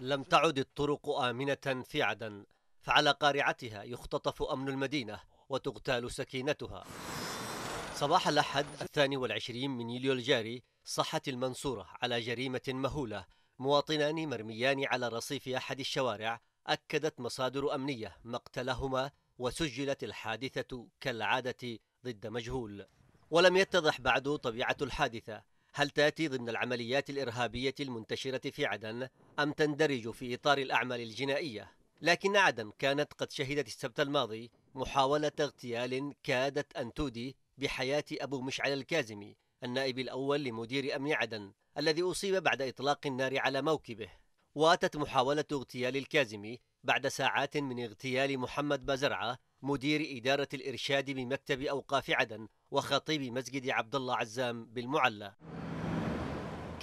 لم تعد الطرق آمنة في عدن فعلى قارعتها يختطف أمن المدينة وتغتال سكينتها صباح الأحد الثاني والعشرين من يوليو الجاري صحت المنصورة على جريمة مهولة مواطنان مرميان على رصيف أحد الشوارع أكدت مصادر أمنية مقتلهما وسجلت الحادثة كالعادة ضد مجهول ولم يتضح بعد طبيعة الحادثة هل تأتي ضمن العمليات الإرهابية المنتشرة في عدن أم تندرج في إطار الأعمال الجنائية؟ لكن عدن كانت قد شهدت السبت الماضي محاولة اغتيال كادت أن تودي بحياة أبو مشعل الكازمي النائب الأول لمدير أمن عدن الذي أصيب بعد إطلاق النار على موكبه وأتت محاولة اغتيال الكازمي بعد ساعات من اغتيال محمد بازرعة مدير إدارة الإرشاد بمكتب أوقاف عدن وخطيب مسجد عبد الله عزام بالمعلى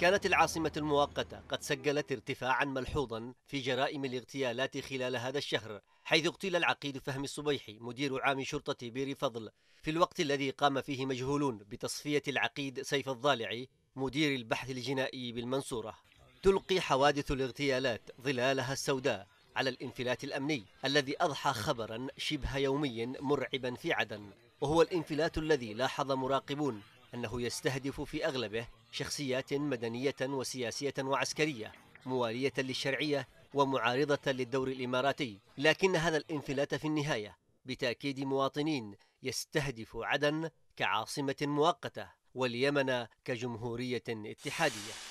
كانت العاصمة المؤقتة قد سجلت ارتفاعا ملحوظا في جرائم الاغتيالات خلال هذا الشهر حيث اغتيل العقيد فهمي الصبيحي مدير عام شرطة بير فضل في الوقت الذي قام فيه مجهولون بتصفية العقيد سيف الضالعي مدير البحث الجنائي بالمنصورة تلقي حوادث الاغتيالات ظلالها السوداء على الانفلات الأمني الذي أضحى خبرا شبه يومي مرعبا في عدن وهو الانفلات الذي لاحظ مراقبون أنه يستهدف في أغلبه شخصيات مدنية وسياسية وعسكرية موالية للشرعية ومعارضة للدور الإماراتي لكن هذا الانفلات في النهاية بتأكيد مواطنين يستهدف عدن كعاصمة مؤقتة واليمن كجمهورية اتحادية